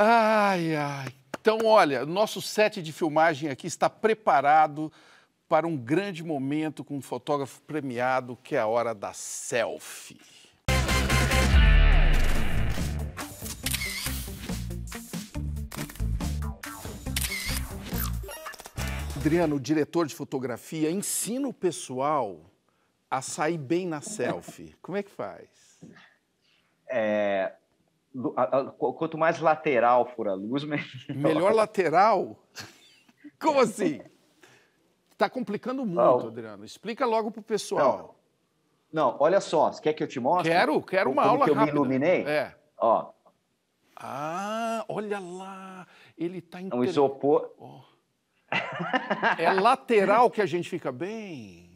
Ai, ai. Então, olha, nosso set de filmagem aqui está preparado para um grande momento com um fotógrafo premiado, que é a hora da selfie. Adriano, o diretor de fotografia, ensina o pessoal a sair bem na selfie. Como é que faz? É, quanto mais lateral for a luz, melhor. Melhor lateral? Como assim? Está complicando muito, não. Adriano. Explica logo para o pessoal. Não. não. olha só. quer que eu te mostre? Quero, quero uma Como aula que eu rápida. me iluminei? É. Ó. Ah, olha lá. Ele está... É inter... Um isopor... Oh. é lateral que a gente fica bem.